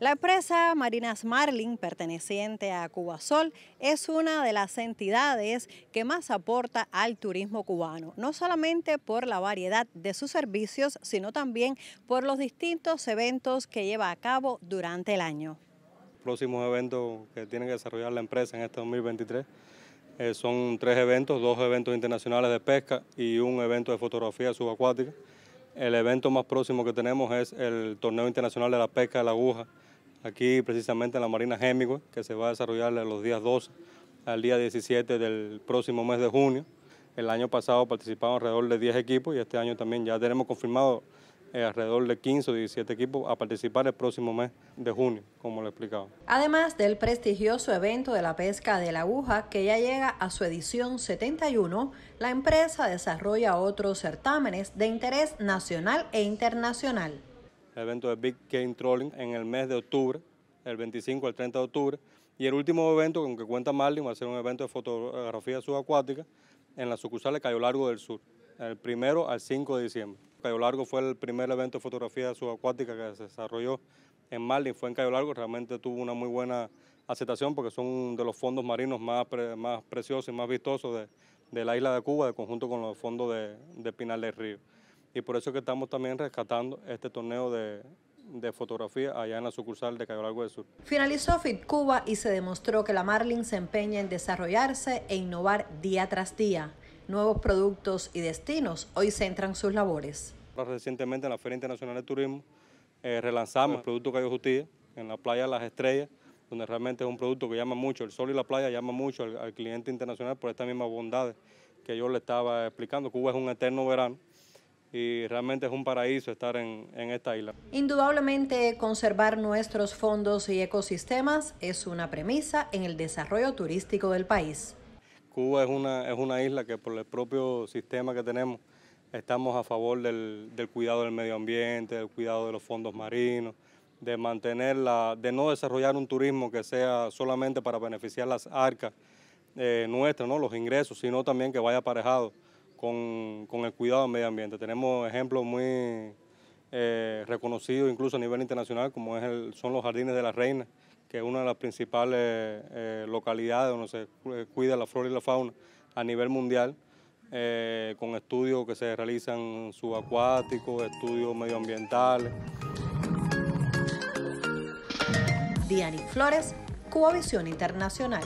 La empresa Marinas Marlin, perteneciente a Cubasol, es una de las entidades que más aporta al turismo cubano, no solamente por la variedad de sus servicios, sino también por los distintos eventos que lleva a cabo durante el año. Los próximos eventos que tiene que desarrollar la empresa en este 2023 eh, son tres eventos, dos eventos internacionales de pesca y un evento de fotografía subacuática. El evento más próximo que tenemos es el Torneo Internacional de la Pesca de la Aguja, aquí precisamente en la Marina Hemingway, que se va a desarrollar los días 12 al día 17 del próximo mes de junio. El año pasado participaron alrededor de 10 equipos y este año también ya tenemos confirmado eh, alrededor de 15 o 17 equipos a participar el próximo mes de junio, como lo he explicado. Además del prestigioso evento de la pesca de la aguja, que ya llega a su edición 71, la empresa desarrolla otros certámenes de interés nacional e internacional evento de Big Game Trolling en el mes de octubre, el 25 al 30 de octubre. Y el último evento con que cuenta Marlin va a ser un evento de fotografía subacuática en la sucursal de Cayo Largo del Sur, el primero al 5 de diciembre. Cayo Largo fue el primer evento de fotografía subacuática que se desarrolló en Marlin, fue en Cayo Largo, realmente tuvo una muy buena aceptación porque son de los fondos marinos más, más preciosos y más vistosos de, la isla de Cuba, de conjunto con los fondos de, de Pinal del Río y por eso que estamos también rescatando este torneo de, de fotografía allá en la sucursal de Cayo Largo del Sur. Finalizó FIT Cuba y se demostró que la Marlin se empeña en desarrollarse e innovar día tras día. Nuevos productos y destinos hoy centran sus labores. Recientemente en la Feria Internacional de Turismo eh, relanzamos el producto Cayo Justicia en la playa Las Estrellas, donde realmente es un producto que llama mucho, el sol y la playa llama mucho al, al cliente internacional por estas mismas bondades que yo le estaba explicando. Cuba es un eterno verano y realmente es un paraíso estar en, esta isla. Indudablemente, conservar nuestros fondos y ecosistemas es una premisa en el desarrollo turístico del país. Cuba es una, es una isla que por el propio sistema que tenemos estamos a favor del, cuidado del medio ambiente, del cuidado de los fondos marinos, de mantenerla, de no desarrollar un turismo que sea solamente para beneficiar las arcas eh, nuestras, ¿no? los ingresos, sino también que vaya aparejado con, el cuidado del medio ambiente. Tenemos ejemplos muy eh, reconocidos incluso a nivel internacional, como es el, son los Jardines de la Reina, que es una de las principales eh, localidades donde se eh, cuida la flora y la fauna a nivel mundial, con estudios que se realizan subacuáticos, estudios medioambientales. Diani Flores, Visión Internacional.